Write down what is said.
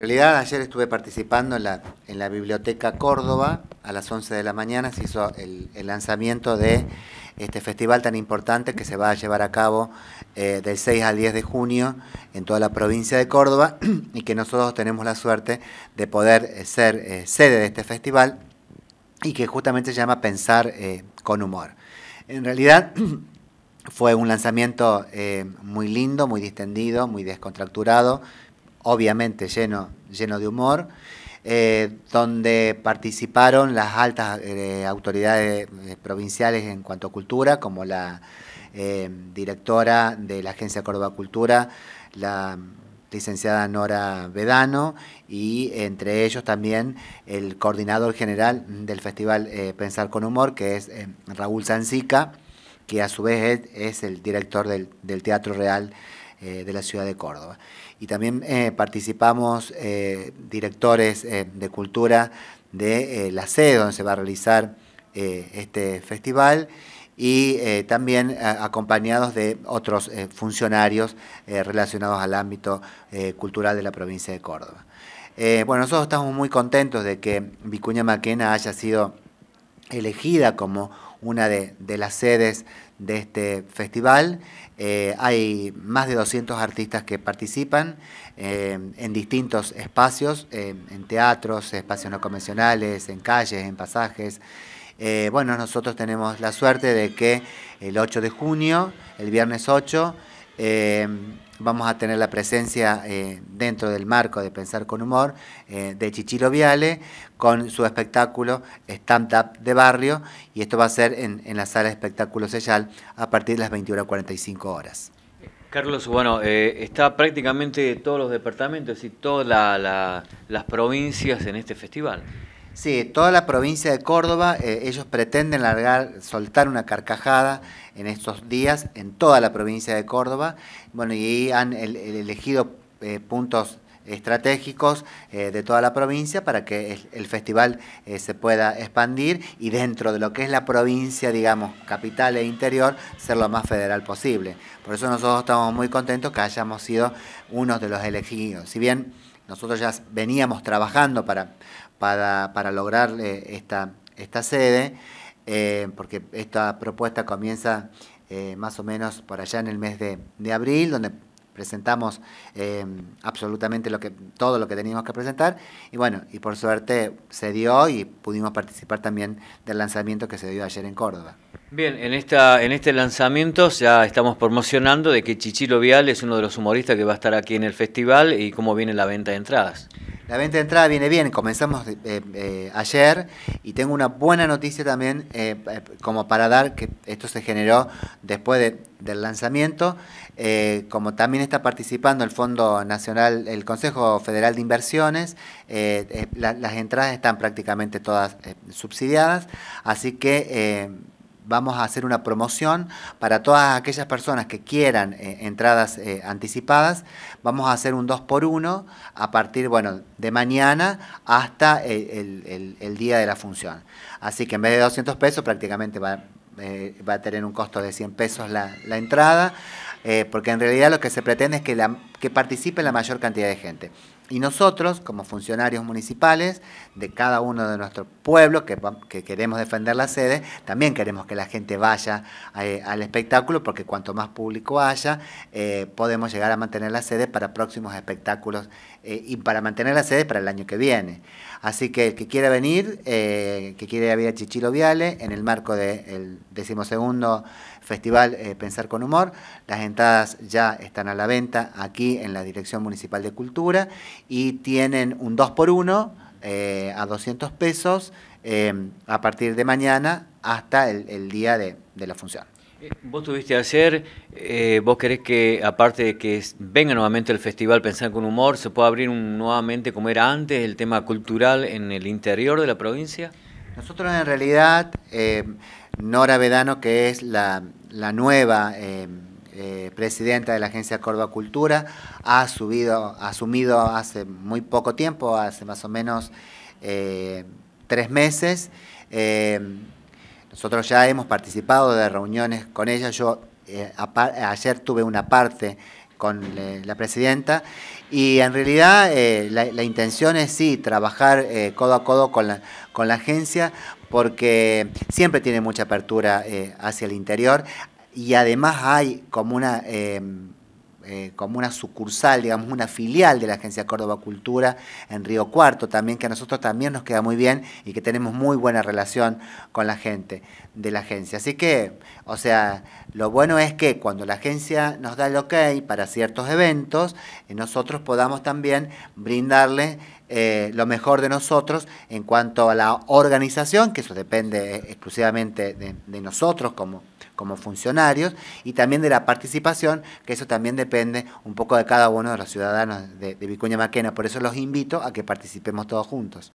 En realidad ayer estuve participando en la, Biblioteca Córdoba, a las 11 de la mañana se hizo el, lanzamiento de este festival tan importante que se va a llevar a cabo eh, del 6 al 10 de junio en toda la provincia de Córdoba y que nosotros tenemos la suerte de poder eh, ser eh, sede de este festival y que justamente se llama Pensar con Humor. En realidad fue un lanzamiento muy lindo, muy distendido, muy descontracturado obviamente lleno, lleno de humor, eh, donde participaron las altas eh, autoridades eh, provinciales en cuanto a cultura, como la directora de la Agencia Córdoba Cultura, la licenciada Nora Vedano, y entre ellos también el coordinador general del Festival Pensar con Humor, que es Raúl Sanzica, que a su vez es, el director del, del Teatro Real eh, de la ciudad de Córdoba. Y también eh, participamos eh, directores de cultura de la sede donde se va a realizar este festival y también acompañados de otros funcionarios relacionados al ámbito cultural de la provincia de Córdoba. bueno, nosotros estamos muy contentos de que Vicuña Maquena haya sido elegida como una de, las sedes de este festival. Eh, hay más de 200 artistas que participan eh, en distintos espacios, eh, en teatros, espacios no convencionales, en calles, en pasajes. bueno, nosotros tenemos la suerte de que el 8 de junio, el viernes 8, vamos a tener la presencia eh, dentro del marco de Pensar con Humor eh, de Chichilo Viale con su espectáculo Stand Up de Barrio y esto va a ser en, la sala de espectáculo Sellal a partir de las 21.45 horas. Carlos, bueno, eh, está prácticamente todos los departamentos y todas las provincias en este festival. Sí, toda la provincia de Córdoba, eh, ellos pretenden largar, soltar una carcajada en estos días en toda la provincia de Córdoba. Bueno, y han elegido eh, puntos estratégicos eh, de toda la provincia para que el, festival se pueda expandir y dentro de lo que es la provincia, digamos, capital e interior, ser lo más federal posible. Por eso nosotros estamos muy contentos que hayamos sido uno de los elegidos. Si bien nosotros ya veníamos trabajando para, para, para lograr eh, esta, esta sede, eh, porque esta propuesta comienza eh, más o menos por allá en el mes de, de abril, donde presentamos eh, absolutamente lo que, todo lo que teníamos que presentar. Y bueno, y por suerte se dio y pudimos participar también del lanzamiento que se dio ayer en Córdoba. Bien, en, esta, en este lanzamiento ya estamos promocionando de que Chichilo Vial es uno de los humoristas que va a estar aquí en el festival y cómo viene la venta de entradas. La venta de entrada viene bien, comenzamos eh, eh, ayer y tengo una buena noticia también eh, como para dar que esto se generó después del lanzamiento, como también está participando el Fondo Nacional, el Consejo Federal de Inversiones, las entradas están prácticamente todas subsidiadas, así que vamos a hacer una promoción para todas aquellas personas que quieran eh, entradas eh, anticipadas. Vamos a hacer un 2 por 1 a partir bueno, de mañana hasta el, día de la función. Así que en vez de 200 pesos prácticamente eh, va, a tener un costo de 100 pesos la, entrada, porque en realidad lo que se pretende es que participe la mayor cantidad de gente. Y nosotros, como funcionarios municipales de cada uno de nuestros pueblos que, queremos defender la sede, también queremos que la gente vaya eh, al espectáculo porque cuanto más público haya, eh, podemos llegar a mantener la sede para próximos espectáculos eh, y para mantener la sede para el año que viene. Así que el que quiera venir, que quiera ir a Chichilo Viale, en el marco del decimosegundo Festival Pensar con Humor, las entradas ya están a la venta aquí en la Dirección Municipal de Cultura y tienen un 2x1 eh, a 200 pesos eh, a partir de mañana hasta el, día de, la función. Eh, vos tuviste ayer, vos querés que, aparte de que venga nuevamente el festival Pensar con Humor, se pueda abrir nuevamente, como era antes, el tema cultural en el interior de la provincia? Nosotros en realidad, Nora Vedano, que es la, la nueva eh, presidenta de la Agencia Córdoba Cultura, ha, subido, asumido hace muy poco tiempo, hace más o menos eh, tres meses. Eh, nosotros ya hemos participado de reuniones con ella. Yo ayer tuve una parte con la presidenta y en realidad la, intención es sí trabajar codo a codo con la, con la agencia porque siempre tiene mucha apertura hacia el interior y además hay como una, em, eh, como una sucursal, digamos, una filial de la Agencia Córdoba Cultura en Río Cuarto también, que a nosotros también nos queda muy bien y que tenemos muy buena relación con la gente de la agencia. Así que, o sea, lo bueno es que cuando la agencia nos da el ok para ciertos eventos, eh, nosotros podamos también brindarle eh, lo mejor de nosotros en cuanto a la organización, que eso depende exclusivamente de, de nosotros como como funcionarios y también de la participación, que eso también depende un poco de cada uno de los ciudadanos de, Vicuña Maquena. Por eso los invito a que participemos todos juntos.